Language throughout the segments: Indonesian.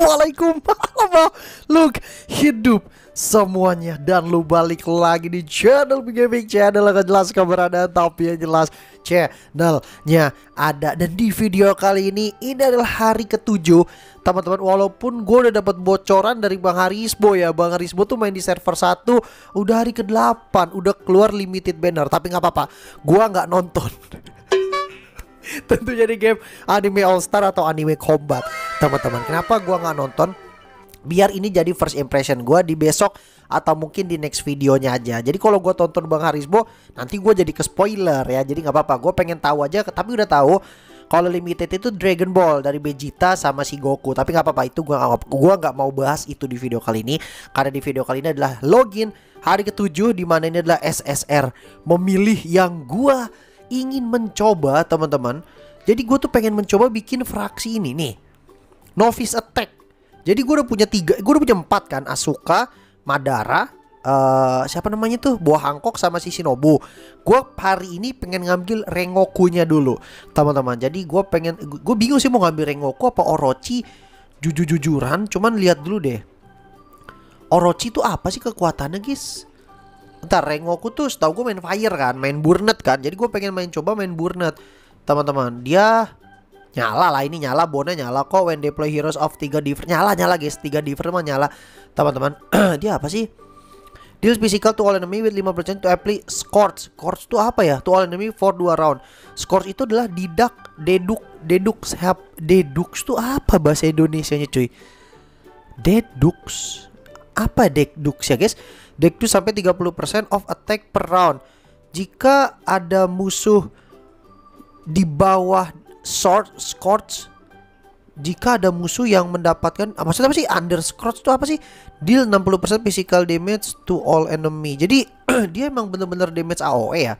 Waalaikumsalam Look, hidup semuanya Dan lu balik lagi di channel Gaming Channel Yang jelas keberadaan tapi yang jelas channelnya ada Dan di video kali ini, ini adalah hari ketujuh Teman-teman, walaupun gue udah dapat bocoran dari Bang Harisbo ya Bang Harisbo tuh main di server satu, Udah hari ke-8, udah keluar limited banner Tapi nggak apa-apa, gue nggak nonton Tentunya di game anime All Star atau anime Combat Teman-teman kenapa gua nggak nonton biar ini jadi first impression gue di besok atau mungkin di next videonya aja. Jadi kalau gue tonton Bang Harisbo nanti gue jadi ke spoiler ya. Jadi nggak apa-apa. Gue pengen tahu aja. Tapi udah tahu kalau limited itu Dragon Ball dari Vegeta sama si Goku. Tapi nggak apa-apa itu gue gua nggak mau bahas itu di video kali ini karena di video kali ini adalah login hari ketujuh di mana ini adalah SSR memilih yang gue ingin mencoba teman-teman jadi gue tuh pengen mencoba bikin fraksi ini nih novice attack jadi gue udah punya tiga gue udah punya empat kan Asuka Madara uh, siapa namanya tuh buah Hangkok sama si Shinobu gue hari ini pengen ngambil Rengokunya dulu teman-teman jadi gue pengen gue bingung sih mau ngambil Rengoku apa Orochi jujur-jujuran cuman lihat dulu deh Orochi itu apa sih kekuatannya guys ntar Rengoku tuh setahu gue main fire kan, main burnet kan. Jadi gue pengen main coba main burnet. Teman-teman, dia nyala lah ini nyala Bone nyala kok when deploy heroes of 3 different nyala nyala guys 3 different mah nyala teman-teman dia apa sih Deals physical to all enemy with 5% to apply scorch. Scorch tuh apa ya? To all enemy for 2 round. Scorch itu adalah didak, deduk, deduk, help. Dedux itu apa bahasa Indonesia nya cuy? Dedux. Apa dedux ya guys? deck to sampai 30% of attack per round. Jika ada musuh di bawah short scorch jika ada musuh yang mendapatkan ah, maksudnya apa sih under scorch itu apa sih deal 60% physical damage to all enemy jadi dia emang bener-bener damage AOE ya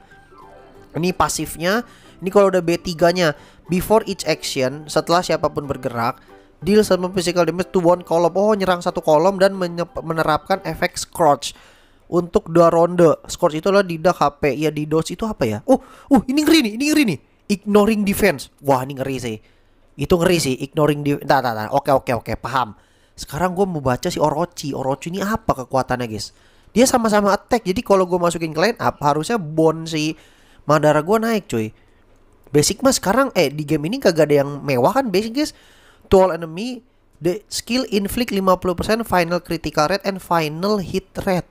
ini pasifnya ini kalau udah B3 nya before each action setelah siapapun bergerak deal sama physical damage to one kolom oh nyerang satu kolom dan menerapkan efek scorch untuk dua ronde. Scorch itu adalah Dida HP. Ya di dos itu apa ya? Oh, oh ini ngeri nih, ini ngeri nih. Ignoring defense. Wah, ini ngeri sih. Itu ngeri sih, ignoring defense. Tidak, tidak, Oke, oke, oke, paham. Sekarang gue mau baca si Orochi. Orochi ini apa kekuatannya, guys? Dia sama-sama attack. Jadi kalau gue masukin ke line up, harusnya bon si Madara gue naik, cuy. Basic mah sekarang eh di game ini kagak ada yang mewah kan basic guys. To all enemy, the skill inflict 50% final critical rate and final hit rate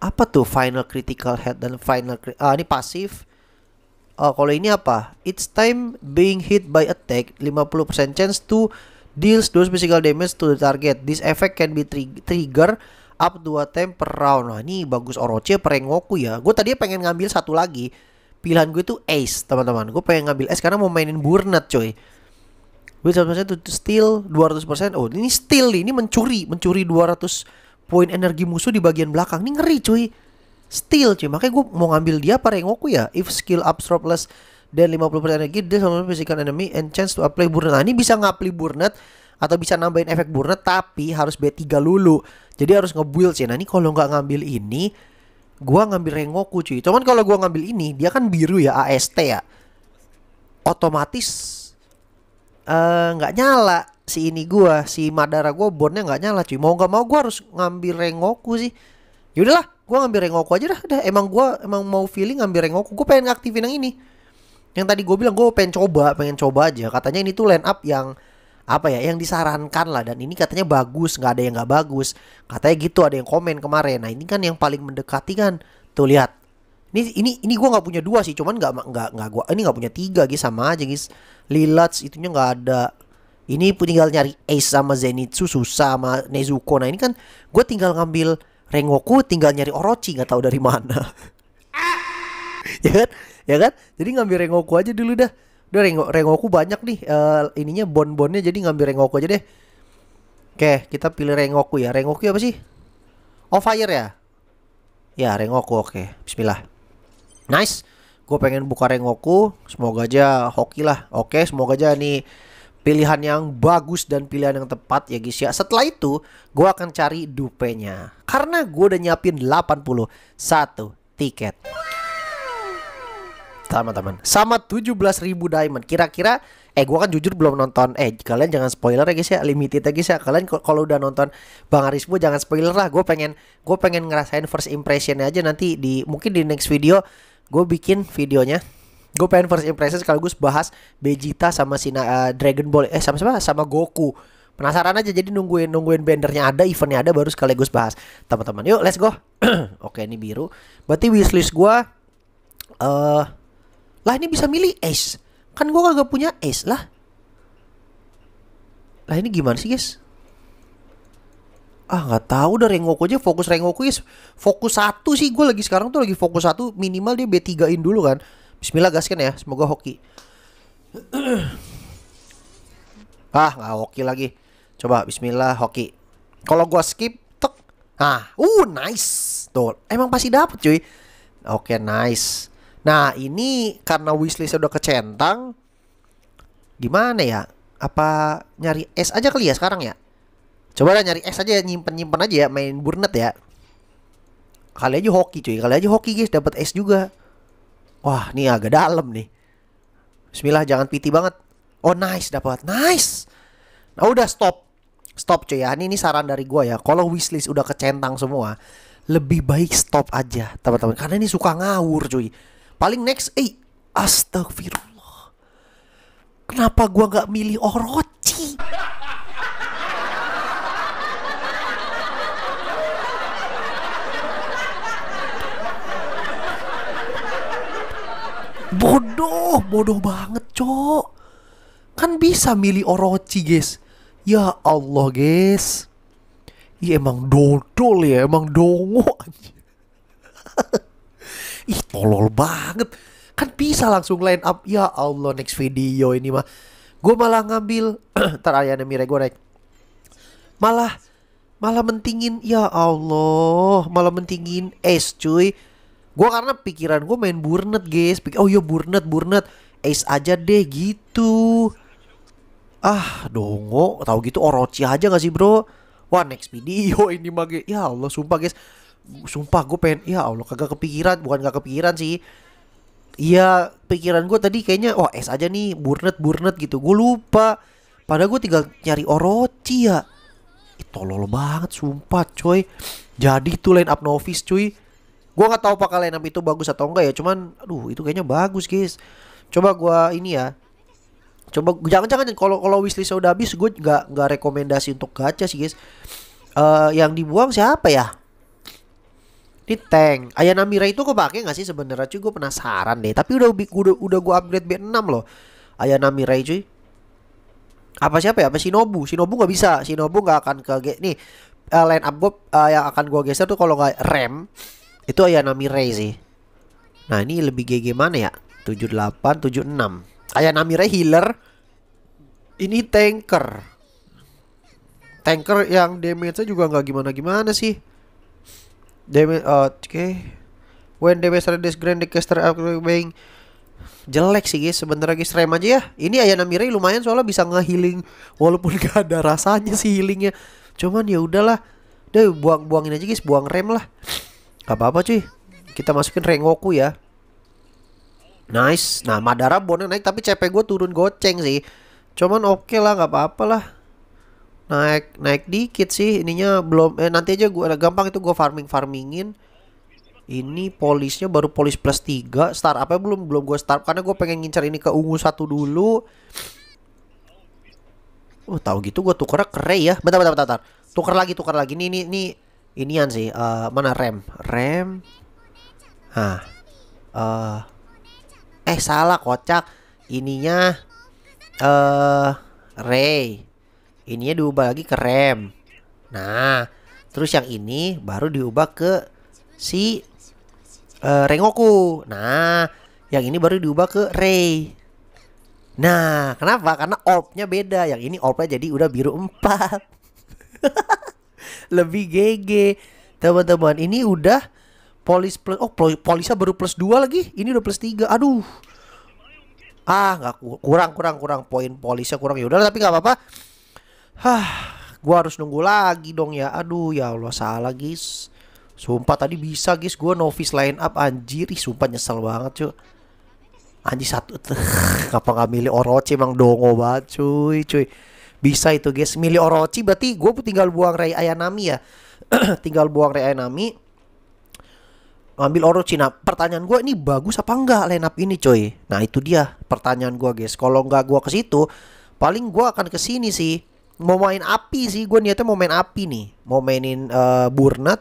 apa tuh final critical head dan final ah ini pasif oh, kalau ini apa it's time being hit by attack 50% chance to deals dos physical damage to the target this effect can be tri trigger up 2 time per round nah ini bagus Orochi perengoku ya gue tadi pengen ngambil satu lagi pilihan gue itu ace teman-teman gue pengen ngambil ace karena mau mainin burnet coy Gue 100% to steal 200% Oh ini steal nih Ini mencuri Mencuri 200 poin energi musuh di bagian belakang. Ini ngeri cuy. Steal cuy. Makanya gue mau ngambil dia apa Rengoku ya. If skill absorb less dan 50% energi, dia sama physical enemy and chance to apply burnet. Nah, ini bisa ngapli burnet atau bisa nambahin efek burnet tapi harus B3 lulu. Jadi harus ngebuild build sih. Nah, ini kalau nggak ngambil ini, gua ngambil Rengoku cuy. Cuman kalau gua ngambil ini, dia kan biru ya AST ya. Otomatis Eh, nggak uh, nyala si ini gua si Madara gua bonnya nggak nyala cuy mau nggak mau gua harus ngambil Rengoku sih yaudahlah gua ngambil Rengoku aja dah, udah emang gua emang mau feeling ngambil Rengoku gua pengen ngaktifin yang ini yang tadi gua bilang gua pengen coba pengen coba aja katanya ini tuh line up yang apa ya yang disarankan lah dan ini katanya bagus nggak ada yang nggak bagus katanya gitu ada yang komen kemarin nah ini kan yang paling mendekati kan tuh lihat ini ini ini gue nggak punya dua sih cuman nggak nggak nggak gue ini nggak punya tiga guys gitu, sama aja guys Lilats itunya nggak ada ini pun tinggal nyari Ace sama Zenitsu susah sama Nezuko nah ini kan gue tinggal ngambil Rengoku tinggal nyari Orochi nggak tahu dari mana ya kan ya kan jadi ngambil Rengoku aja dulu dah udah Rengo, Rengoku banyak nih uh, ininya bon-bonnya jadi ngambil Rengoku aja deh oke kita pilih Rengoku ya Rengoku apa sih Oh fire ya ya Rengoku oke Bismillah nice gue pengen buka Rengoku semoga aja hoki lah oke semoga aja nih pilihan yang bagus dan pilihan yang tepat ya guys ya setelah itu gue akan cari dupenya karena gue udah nyiapin 81 tiket teman teman sama 17.000 diamond kira-kira eh gue kan jujur belum nonton eh kalian jangan spoiler ya guys ya limited ya guys ya kalian kalau udah nonton bang Arismu jangan spoiler lah gue pengen gue pengen ngerasain first impressionnya aja nanti di mungkin di next video gue bikin videonya gue pengen first impression sekaligus bahas Vegeta sama si uh, eh, Dragon Ball eh sama siapa sama Goku penasaran aja jadi nungguin nungguin bandernya ada eventnya ada baru sekaligus bahas teman-teman yuk let's go oke ini biru berarti wishlist gue eh uh, lah ini bisa milih Ace kan gue kagak punya Ace lah lah ini gimana sih guys ah nggak tahu udah Rengoku aja fokus Rengoku is fokus satu sih gue lagi sekarang tuh lagi fokus satu minimal dia B3 in dulu kan Bismillah gaskan ya semoga hoki ah nggak hoki lagi coba Bismillah hoki kalau gue skip tek ah uh nice tuh emang pasti dapet cuy oke nice nah ini karena wishlist udah kecentang gimana ya apa nyari S aja kali ya sekarang ya Coba lah nyari S aja nyimpen-nyimpen aja ya main burnet ya. Kali aja hoki cuy, kali aja hoki guys dapat S juga. Wah, ini agak dalam nih. Bismillah jangan piti banget. Oh, nice dapat. Nice. Nah, udah stop. Stop cuy ya. Ini, ini saran dari gue ya. Kalau wishlist udah kecentang semua, lebih baik stop aja, teman-teman. Karena ini suka ngawur cuy. Paling next eh astagfirullah. Kenapa gue nggak milih Orochi? Bodoh, bodoh banget, Cok. Kan bisa milih Orochi, guys. Ya Allah, guys. Iya emang dodol ya, emang dongo Ih, tolol banget. Kan bisa langsung line up. Ya Allah, next video ini mah. Gue malah ngambil, ntar ayahnya mire goreng. Malah, malah mentingin, ya Allah, malah mentingin es cuy. Gue karena pikiran gue main Burnet guys. Pik oh iya Burnet, Burnet. Ace aja deh gitu. Ah dongo, tau gitu Orochi aja gak sih bro? Wah next video ini mah Ya Allah sumpah guys. Sumpah gue pengen, ya Allah kagak kepikiran. Bukan gak kepikiran sih. Iya pikiran gue tadi kayaknya wah es aja nih burnet burnet gitu gue lupa padahal gue tinggal nyari Orochi ya Ih, tolol banget sumpah coy jadi tuh line up novice cuy Gue nggak tahu line up itu bagus atau enggak ya, cuman aduh itu kayaknya bagus, guys. Coba gue ini ya. Coba jangan-jangan kalau kalau wishlist udah habis gue nggak nggak rekomendasi untuk gacha sih, guys. Uh, yang dibuang siapa ya? Ini tank. Ayana Mira itu kok pakai nggak sih sebenarnya cuy? Gue penasaran deh. Tapi udah udah udah gue upgrade B6 loh. Ayana Mira cuy. Apa siapa ya? Apa Shinobu? Shinobu nggak bisa. Shinobu nggak akan ke nih uh, line up gue uh, yang akan gue geser tuh kalau nggak rem itu Ayanami Mirai sih. Nah, ini lebih GG mana ya? 78, 76. Ayanami Mirai healer. Ini tanker. Tanker yang damage-nya juga nggak gimana-gimana sih. Damage, uh, eh, oke. Okay. When damage reduce grand caster being jelek sih guys sebenarnya guys rem aja ya ini Ayana Mirai lumayan soalnya bisa healing, walaupun gak ada rasanya sih healingnya cuman ya udahlah deh buang-buangin aja guys buang rem lah Gak apa-apa cuy. Kita masukin Rengoku ya. Nice. Nah, Madara bonek naik tapi CP gue turun goceng sih. Cuman oke okay lah, gak apa-apa lah. Naik naik dikit sih ininya belum eh nanti aja gue gampang itu gue farming farmingin. Ini polisnya baru polis plus 3 Start apa belum belum gue start karena gue pengen ngincar ini ke ungu satu dulu. Oh tau gitu gue tuker ke ya. Bentar bentar bentar. bentar. Tuker lagi tuker lagi. ini ini nih inian sih uh, mana rem rem ah uh, eh salah kocak ininya eh uh, ray ininya diubah lagi ke rem nah terus yang ini baru diubah ke si uh, rengoku nah yang ini baru diubah ke ray nah kenapa karena opnya beda yang ini opnya jadi udah biru empat. lebih GG teman-teman ini udah polis plus oh polisnya baru plus dua lagi ini udah plus tiga aduh ah nggak kurang kurang kurang poin polisnya kurang ya udah tapi nggak apa-apa hah gua harus nunggu lagi dong ya aduh ya Allah salah guys sumpah tadi bisa guys gua novice line up anjir Ih, sumpah nyesel banget cuy anjir satu tuh nggak milih Orochi emang dongo banget cuy cuy bisa itu guys. Milih Orochi berarti gue tinggal buang Rei Ayanami ya. tinggal buang Rei Ayanami. Ngambil Orochi. Nah pertanyaan gue ini bagus apa enggak line ini coy. Nah itu dia pertanyaan gue guys. Kalau enggak gue ke situ. Paling gue akan ke sini sih. Mau main api sih. Gue niatnya mau main api nih. Mau mainin uh, eh, Burnet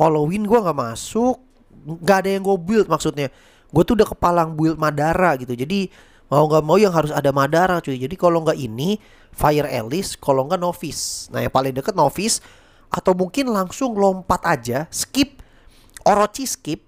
Kalau win gue nggak masuk. Nggak ada yang gue build maksudnya. Gue tuh udah kepalang build Madara gitu. Jadi mau nggak mau yang harus ada Madara cuy jadi kalau nggak ini Fire Alice kalau nggak Novice nah yang paling deket Novice atau mungkin langsung lompat aja skip Orochi skip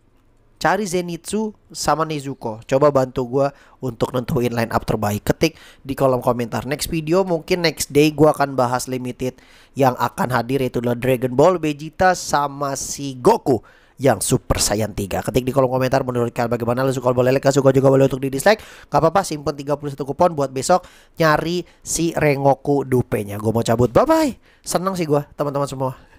cari Zenitsu sama Nezuko. Coba bantu gue untuk nentuin line up terbaik. Ketik di kolom komentar. Next video mungkin next day gue akan bahas limited yang akan hadir yaitu adalah Dragon Ball, Vegeta sama si Goku yang Super Saiyan 3. Ketik di kolom komentar menurut kalian bagaimana. Lalu suka boleh like, suka juga boleh untuk di dislike. Gak apa-apa, simpen 31 kupon buat besok nyari si Rengoku Dupenya. Gue mau cabut, bye-bye. Seneng sih gue, teman-teman semua.